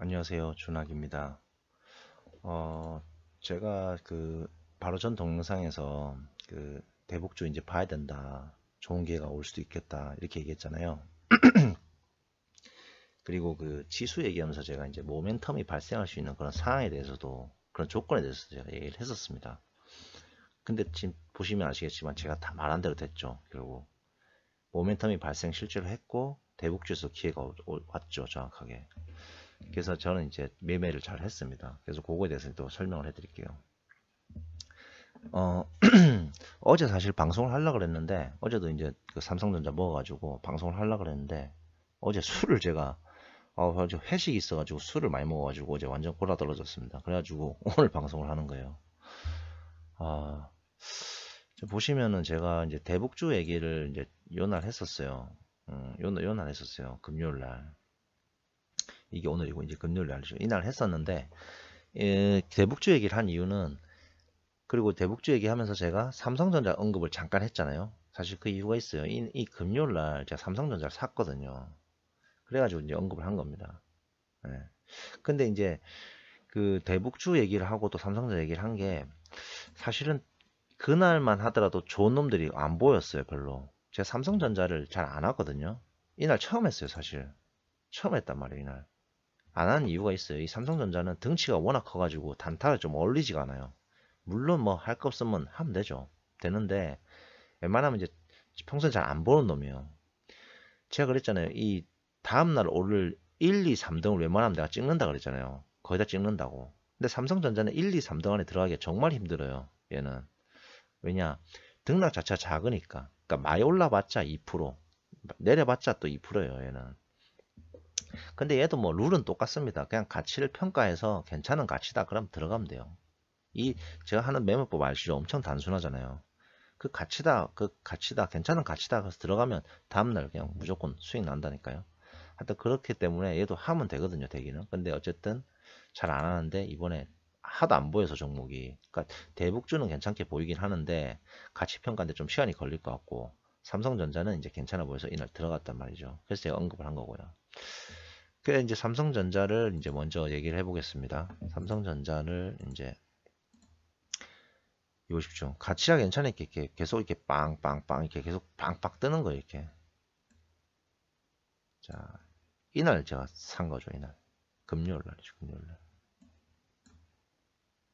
안녕하세요. 준학입니다. 어, 제가 그 바로 전 동영상에서 그 대북주 이제 봐야 된다. 좋은 기회가 올 수도 있겠다. 이렇게 얘기했잖아요. 그리고 그 지수 얘기하면서 제가 이제 모멘텀이 발생할 수 있는 그런 상황에 대해서도 그런 조건에 대해서 제가 얘기를 했었습니다. 근데 지금 보시면 아시겠지만 제가 다 말한 대로 됐죠. 그리고 모멘텀이 발생 실제로 했고 대북주에서 기회가 왔죠. 정확하게. 그래서 저는 이제 매매를 잘 했습니다. 그래서 그거에 대해서 또 설명을 해드릴게요. 어, 어제 사실 방송을 하려고 그랬는데 어제도 이제 그 삼성전자 먹어가지고 방송을 하려고 그랬는데 어제 술을 제가 어, 회식이 있어가지고 술을 많이 먹어가지고 어제 완전 골아 떨어졌습니다. 그래가지고 오늘 방송을 하는 거예요. 아, 보시면은 제가 이제 대북주 얘기를 이제 요날 했었어요. 음, 요 요날 했었어요. 금요일 날. 이게 오늘이고 이제 금요일날이죠 이날 했었는데 예, 대북주 얘기를 한 이유는 그리고 대북주 얘기하면서 제가 삼성전자 언급을 잠깐 했잖아요. 사실 그 이유가 있어요. 이, 이 금요일 날 제가 삼성전자를 샀거든요. 그래가지고 이제 언급을 한 겁니다. 예. 근데 이제 그 대북주 얘기를 하고 또 삼성전자 얘기를 한 게 사실은 그날만 하더라도 좋은 놈들이 안 보였어요, 별로. 제가 삼성전자를 잘 안 하거든요. 이날 처음 했어요, 사실. 처음 했단 말이에요, 이날. 안 하는 이유가 있어요. 이 삼성전자는 등치가 워낙 커가지고 단타를 좀 어울리지가 않아요. 물론 뭐 할 거 없으면 하면 되죠. 되는데 웬만하면 이제 평소에 잘 안 보는 놈이에요. 제가 그랬잖아요. 이 다음날 오를 1, 2, 3등을 웬만하면 내가 찍는다 그랬잖아요. 거의 다 찍는다고. 근데 삼성전자는 1, 2, 3등 안에 들어가기 정말 힘들어요. 얘는. 왜냐? 등락 자체가 작으니까. 그러니까 많이 올라봤자 2%, 내려봤자 또 2%예요. 얘는. 근데 얘도 뭐 룰은 똑같습니다. 그냥 가치를 평가해서 괜찮은 가치다 그럼 들어가면 돼요. 이 제가 하는 매물법 아시죠? 엄청 단순하잖아요. 그 가치다, 그 가치다, 괜찮은 가치다 그래서 들어가면 다음날 그냥 무조건 수익 난다니까요. 하여튼 그렇기 때문에 얘도 하면 되거든요, 대기는. 근데 어쨌든 잘 안 하는데 이번에 하도 안 보여서 종목이. 그러니까 대북주는 괜찮게 보이긴 하는데 가치 평가인데 좀 시간이 걸릴 것 같고 삼성전자는 이제 괜찮아 보여서 이날 들어갔단 말이죠. 그래서 제가 언급을 한 거고요. 그래 이제 삼성전자를 이제 먼저 얘기를 해보겠습니다. 삼성전자를 이제 보십시오. 가치가 괜찮아 이렇게 계속 이렇게 빵빵빵 이렇게 계속 빵빵 뜨는 거 이렇게. 자 이날 제가 산 거죠 이날 금요일 날이죠 금요일 날.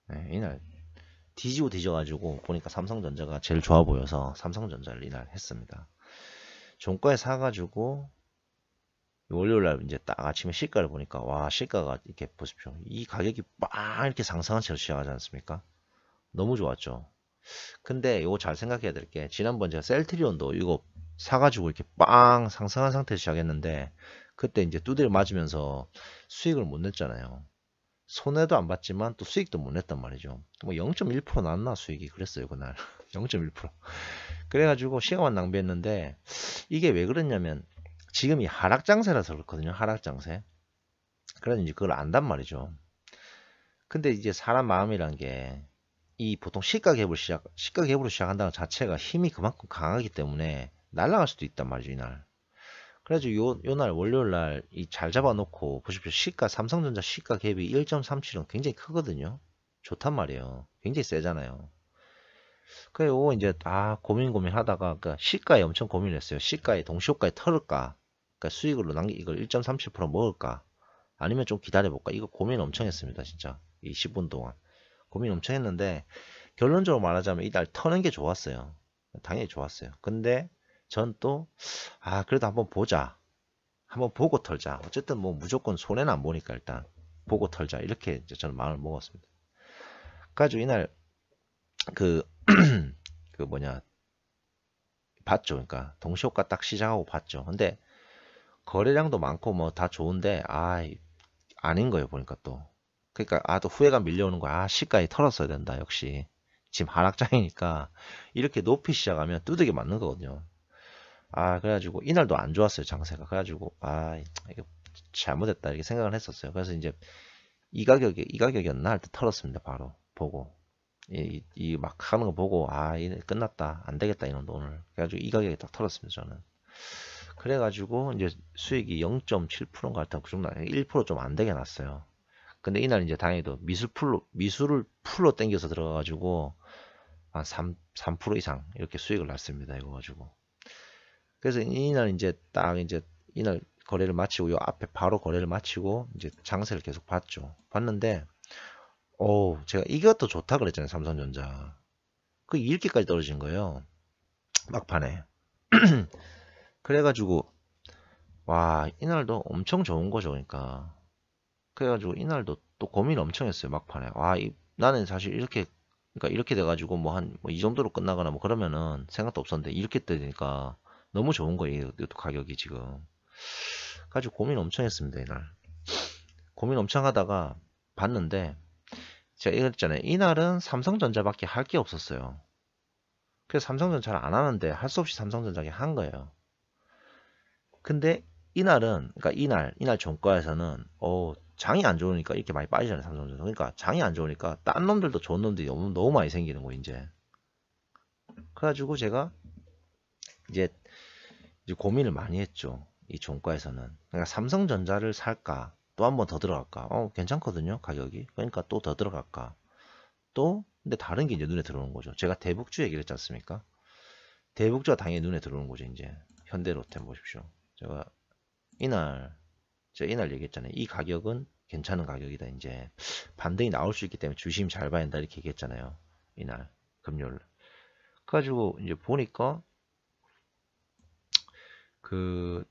네, 이날 뒤지고 뒤져가지고 보니까 삼성전자가 제일 좋아 보여서 삼성전자를 이날 했습니다. 종가에 사가지고 월요일날 이제 딱 아침에 시가를 보니까 와 시가가 이렇게 보십시오 이 가격이 막 이렇게 상승한 채로 시작하지 않습니까 너무 좋았죠 근데 이거 잘 생각해야 될 게 지난번 제가 셀트리온도 이거 사가지고 이렇게 빵 상승한 상태에서 시작했는데 그때 이제 두드려 맞으면서 수익을 못 냈잖아요 손해도 안 봤지만 또 수익도 못 냈단 말이죠 뭐 0.1% 났나 수익이 그랬어요 그날 0.1% 그래가지고 시간만 낭비했는데 이게 왜 그랬냐면 지금이 하락 장세라서 그렇거든요. 하락 장세. 그래서 이제 그걸 안단 말이죠. 근데 이제 사람 마음이란 게 이 보통 시가갭을 시작 시가갭으로 시작한다는 자체가 힘이 그만큼 강하기 때문에 날라갈 수도 있단 말이죠 이날. 그래서 요요날 월요일 날 이 잘 잡아놓고 보십시오 시가 삼성전자 시가 갭이 1.37은 굉장히 크거든요. 좋단 말이에요. 굉장히 세잖아요. 그래요 이제 아 고민 고민하다가 그니까 시가에 엄청 고민했어요. 을 시가에 동시호가에 털을까 그러니까 수익으로 남기 이걸 1 3 0 먹을까? 아니면 좀 기다려볼까? 이거 고민 엄청 했습니다, 진짜. 이 10분 동안. 고민 엄청 했는데, 결론적으로 말하자면 이 날 터는 게 좋았어요. 당연히 좋았어요. 근데 전 또, 아, 그래도 한번 보자. 한번 보고 털자. 어쨌든 뭐 무조건 손해는 안 보니까 일단 보고 털자. 이렇게 이제 저는 마음을 먹었습니다. 그래가지고 이날, 그, 그 뭐냐, 봤죠. 그러니까 동시효과 딱 시작하고 봤죠. 근데 거래량도 많고 뭐 다 좋은데 아 아닌 거예요 보니까 또 그러니까 아 또 후회가 밀려오는 거야 아 시가에 털었어야 된다 역시 지금 하락장이니까 이렇게 높이 시작하면 뚜득이 맞는 거거든요 아 그래가지고 이날도 안 좋았어요 장세가 그래가지고 아 이거 잘못했다 이렇게 생각을 했었어요 그래서 이제 이 가격이 이 가격이었나 할 때 털었습니다 바로 보고 이막 이 하는 거 보고 아이 끝났다 안 되겠다 이놈도 오늘 그래가지고 이 가격에 딱 털었습니다 저는 그래가지고 이제 수익이 0.7%인가 하여튼 그 정도 1%좀 안 되게 났어요. 근데 이날 이제 다행히도 미술 풀로 미술을 풀로 땡겨서 들어가가지고 한 3, 3% 이상 이렇게 수익을 났습니다. 이거 가지고. 그래서 이날 이제 딱 이제 이날 거래를 마치고 요 앞에 바로 거래를 마치고 이제 장세를 계속 봤죠. 봤는데 오 제가 이것도 좋다 그랬잖아요. 삼성전자. 그 1기까지 떨어진 거예요. 막판에. 그래가지고 와 이날도 엄청 좋은 거죠 그러니까 그래가지고 이날도 또 고민 엄청 했어요 막판에 와 이, 나는 사실 이렇게 그러니까 이렇게 돼가지고 뭐한뭐 이 정도로 끝나거나 뭐 그러면은 생각도 없었는데 이렇게 되니까 너무 좋은 거예요 이것도 가격이 지금 가지고 고민 엄청 했습니다 이날 고민 엄청 하다가 봤는데 제가 이랬잖아요 이날은 삼성전자밖에 할 게 없었어요 그래서 삼성전자 를안 하는데 할 수 없이 삼성전자에 한 거예요 근데 이날은 그러니까 이날 이날 종가에서는 어 장이 안 좋으니까 이렇게 많이 빠지잖아요 삼성전자 그러니까 장이 안 좋으니까 딴 놈들도 좋은 놈들이 너무, 너무 많이 생기는 거 이제 그래가지고 제가 이제, 이제 고민을 많이 했죠 이 종가에서는 그러니까 삼성전자를 살까 또 한 번 더 들어갈까 어 괜찮거든요 가격이 그러니까 또 더 들어갈까 또 근데 다른 게 이제 눈에 들어오는 거죠 제가 대북주 얘기를 했지 않습니까 대북주가 당연히 눈에 들어오는 거죠 이제 현대로템 보십시오 제가 이날 제가 이날 얘기했잖아요. 이 가격은 괜찮은 가격이다. 이제 반등이 나올 수 있기 때문에 주심 잘 봐야 한다 이렇게 얘기했잖아요. 이날 금요일. 그래가지고 이제 보니까 그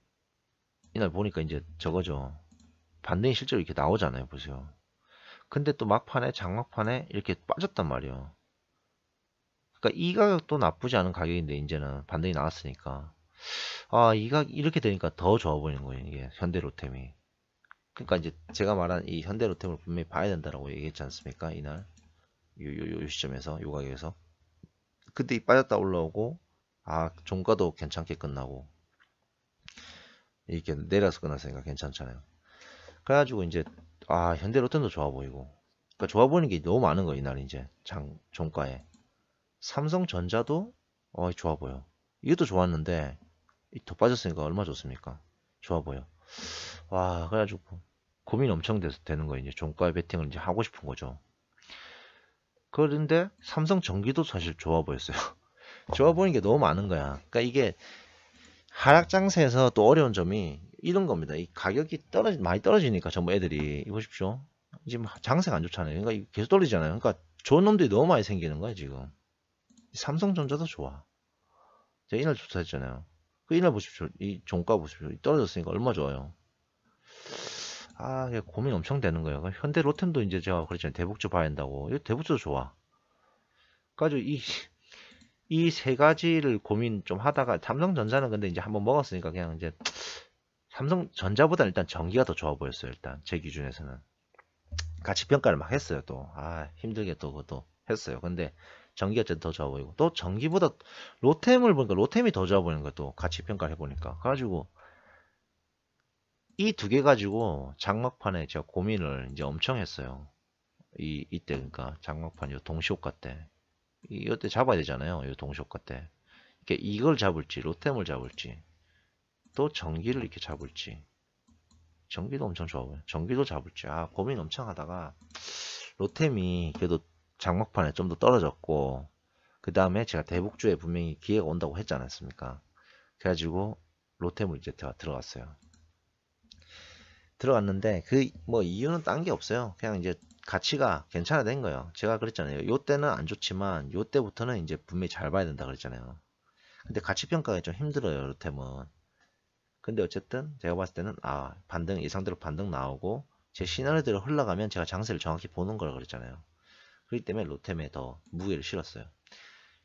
이날 보니까 이제 저거죠. 반등이 실제로 이렇게 나오잖아요. 보세요. 근데 또 막판에 장막판에 이렇게 빠졌단 말이에요. 그러니까 이 가격도 나쁘지 않은 가격인데 이제는 반등이 나왔으니까 아, 이가 이렇게 되니까 더 좋아 보이는 거예요. 이게 현대 로템이. 그러니까 이제 제가 말한 이 현대 로템을 분명히 봐야 된다라고 얘기했지 않습니까? 이날 요, 요, 요 시점에서 요 가격에서 그때 이 빠졌다 올라오고 아 종가도 괜찮게 끝나고 이렇게 내려서 끝났으니까 괜찮잖아요. 그래가지고 이제 아 현대 로템도 좋아 보이고 그러니까 좋아 보이는 게 너무 많은 거예요 이날 이제 장 종가에 삼성전자도 어 좋아 보여. 이것도 좋았는데 더 빠졌으니까 얼마 좋습니까? 좋아 보여. 와, 그래가지고 고민 엄청 되, 되는 거 이제 종가의 베팅을 이제 하고 싶은 거죠. 그런데 삼성 전기도 사실 좋아 보였어요. 좋아 보이는 게 너무 많은 거야. 그러니까 이게 하락 장세에서 또 어려운 점이 이런 겁니다. 이 가격이 떨어지 많이 떨어지니까 전부 애들이 이거 보십시오. 지금 장세가 안 좋잖아요. 그러니까 계속 떨어지잖아요. 그러니까 좋은 놈들이 너무 많이 생기는 거야 지금. 삼성전자도 좋아. 제가 이날 조사했잖아요. 그 이날 보십시오. 이 종가 보십시오. 떨어졌으니까 얼마 좋아요. 아, 고민 엄청 되는 거예요. 현대 로템도 이제 제가 그랬잖아요. 대북주 봐야 한다고. 이 대북주 좋아. 그래 가지고 이, 이 세 가지를 고민 좀 하다가 삼성전자는 근데 이제 한번 먹었으니까 그냥 이제 삼성전자보다 일단 전기가 더 좋아 보였어요. 일단 제 기준에서는. 같이 평가를 막 했어요. 또. 아, 힘들게 또 그것도 했어요. 근데 전기가 어쨌더 좋아 보이고 또 전기보다 로템을 보니까 로템이 더 좋아 보이는 거예또 같이 평가를 해보니까 가지고 이 두 개 가지고 장막판에 제가 고민을 이제 엄청 했어요. 이 이때 그러니까 장막판 요 동시효과 때 이때 잡아야 되잖아요. 요 동시효과 때 이게 이걸 잡을지 로템을 잡을지 또 전기를 이렇게 잡을지 전기도 엄청 좋아 보여. 전기도 잡을지 아 고민 엄청 하다가 로템이 그래도 장막판에 좀 더 떨어졌고 그 다음에 제가 대북주에 분명히 기회가 온다고 했지 않았습니까? 그래가지고 롯데물제트가 들어갔어요. 들어갔는데 그 뭐 이유는 딴 게 없어요. 그냥 이제 가치가 괜찮아된 거예요. 제가 그랬잖아요. 요 때는 안 좋지만 요 때부터는 이제 분명히 잘 봐야 된다 그랬잖아요. 근데 가치 평가가 좀 힘들어요. 롯데은 근데 어쨌든 제가 봤을 때는 아 반등 예상대로 반등 나오고 제 시나리오대로 흘러가면 제가 장세를 정확히 보는 걸 그랬잖아요. 그렇기 때문에 로템에 더 무게를 실었어요.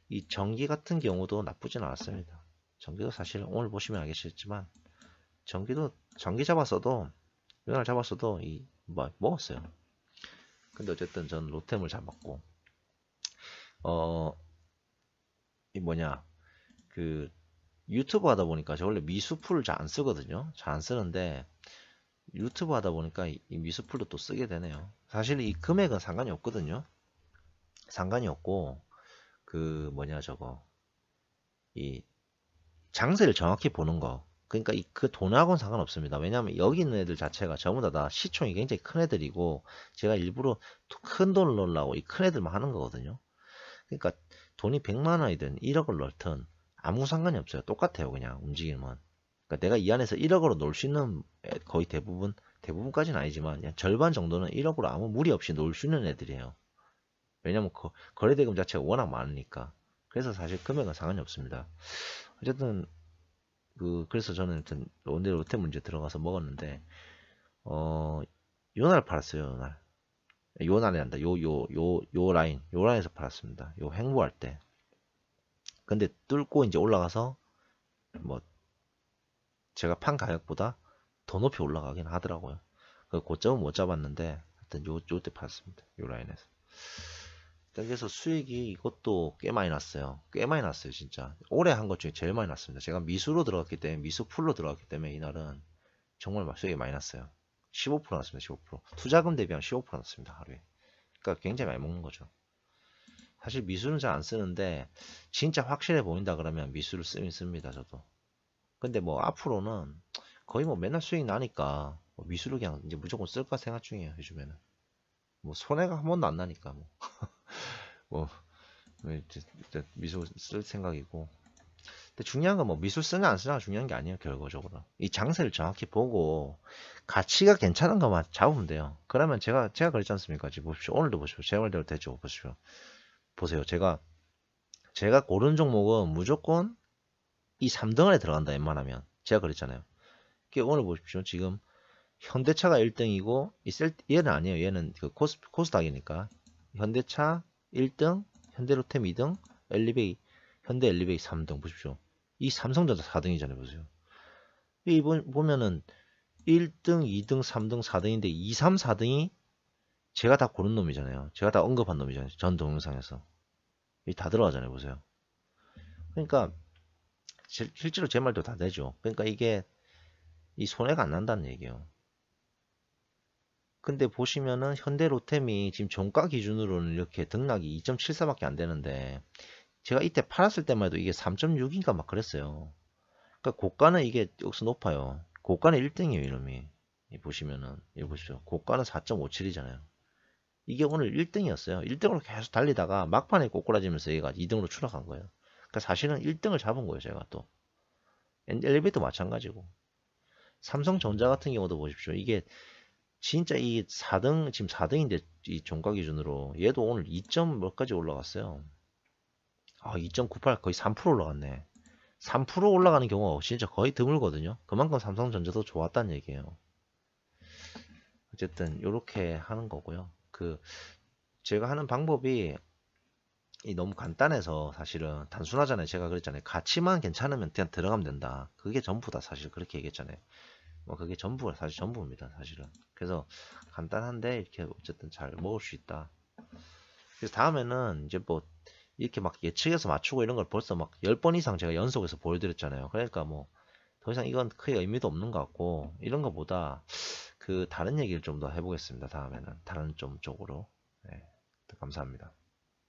이 전기 같은 경우도 나쁘진 않았습니다. 전기도 사실 오늘 보시면 알겠지만 전기도 전기 잡았어도 연날 잡았어도 이 뭐, 먹었어요. 근데 어쨌든 전 로템을 잡았고 어 이 뭐냐 그 유튜브 하다 보니까 저 원래 미수풀을 잘 안 쓰거든요. 잘 안 쓰는데 유튜브 하다 보니까 이 미수풀도 또 쓰게 되네요. 사실 이 금액은 상관이 없거든요. 상관이 없고 그 뭐냐 저거 이 장세를 정확히 보는 거 그러니까 이, 그 돈하고는 상관없습니다. 왜냐하면 여기 있는 애들 자체가 전부 다, 다 시총이 굉장히 큰 애들이고 제가 일부러 큰 돈을 넣으려고 이 큰 애들만 하는 거거든요. 그러니까 돈이 100만 원이든 1억을 넣든 아무 상관이 없어요. 똑같아요. 그냥 움직임은. 그러니까 내가 이 안에서 1억으로 놀 수 있는 거의 대부분 대부분까지는 아니지만 절반 정도는 1억으로 아무 무리 없이 놀 수 있는 애들이에요. 왜냐면 하 거래대금 자체가 워낙 많으니까 그래서 사실 금액은 상관이 없습니다 어쨌든 그 그래서 저는 일단 롯데 롯데 문제 들어가서 먹었는데 어 요날 팔았어요 요날 요날이 한다 요 요 요 요 라인 요 라인에서 팔았습니다 요 행보할 때 근데 뚫고 이제 올라가서 뭐 제가 판 가격보다 더 높이 올라가긴 하더라고요 그 고점은 못 잡았는데 하여튼 요, 요때 팔았습니다 요 라인에서 그러니까 그래서 수익이 이것도 꽤 많이 났어요. 꽤 많이 났어요, 진짜. 올해 한 것 중에 제일 많이 났습니다. 제가 미수로 들어갔기 때문에, 미수 풀로 들어갔기 때문에 이날은 정말 수익이 많이 났어요. 15% 났습니다, 15%. 투자금 대비하면 15% 났습니다, 하루에. 그러니까 굉장히 많이 먹는 거죠. 사실 미수는 잘 안 쓰는데, 진짜 확실해 보인다 그러면 미수를 쓰면 씁니다, 저도. 근데 뭐, 앞으로는 거의 뭐 맨날 수익 나니까, 뭐 미수를 그냥 이제 무조건 쓸까 생각 중이에요, 요즘에는. 뭐, 손해가 한 번도 안 나니까, 뭐. 뭐 일단 미술쓸 생각이고 근데 중요한 건 뭐 미술 쓰나 안쓰나 중요한 게 아니에요 결과적으로 이 장세를 정확히 보고 가치가 괜찮은 것만 잡으면 돼요 그러면 제가 제가 그랬지 않습니까 지금 보십시오 오늘도 보십시오 제 말대로 대죠 보십시오 보세요 제가 제가 고른 종목은 무조건 이 3등 안에 들어간다 웬만하면 제가 그랬잖아요 이게 오늘 보십시오 지금 현대차가 1등이고 이 셀, 얘는 아니에요 얘는 그 코스, 코스닥이니까 현대차 1등, 현대로템 2등, 엘리베이, 현대 엘리베이 3등 보십시오. 이 삼성전자 4등이잖아요. 보세요. 이 보면은 1등, 2등, 3등, 4등인데 2, 3, 4등이 제가 다 고른 놈이잖아요. 제가 다 언급한 놈이잖아요. 전 동영상에서. 다 들어가잖아요. 보세요. 그러니까 실제로 제 말도 다 되죠. 그러니까 이게 이 손해가 안 난다는 얘기예요. 근데 보시면은 현대로템이 지금 종가 기준으로는 이렇게 등락이 2.74밖에 안 되는데 제가 이때 팔았을 때만 해도 이게 3.6인가 막 그랬어요. 그러니까 고가는 이게 역시 높아요. 고가는 1등이에요 이놈이. 보시면은 이거 보십시오. 고가는 4.57이잖아요. 이게 오늘 1등이었어요. 1등으로 계속 달리다가 막판에 꼬꾸라지면서 얘가 2등으로 추락한 거예요. 그러니까 사실은 1등을 잡은 거예요 제가 또. 엘리베이터 마찬가지고. 삼성전자 같은 경우도 보십시오. 이게 진짜 이 4등 지금 4등인데 이 종가 기준으로 얘도 오늘 2점 몇까지 올라갔어요. 아 2.98 거의 3% 올라갔네. 3% 올라가는 경우가 진짜 거의 드물거든요. 그만큼 삼성전자도 좋았단 얘기예요. 어쨌든 이렇게 하는 거고요. 그 제가 하는 방법이 너무 간단해서 사실은 단순하잖아요. 제가 그랬잖아요. 가치만 괜찮으면 그냥 들어가면 된다. 그게 전부 다 사실 그렇게 얘기했잖아요. 뭐 그게 전부 사실 전부입니다 사실은 그래서 간단한데 이렇게 어쨌든 잘 먹을 수 있다 그래서 다음에는 이제 뭐 이렇게 막 예측해서 맞추고 이런 걸 벌써 막 10번 이상 제가 연속해서 보여드렸잖아요 그러니까 뭐 더 이상 이건 크게 의미도 없는 것 같고 이런 것보다 그 다른 얘기를 좀 더 해보겠습니다 다음에는 다른 좀 쪽으로 네, 감사합니다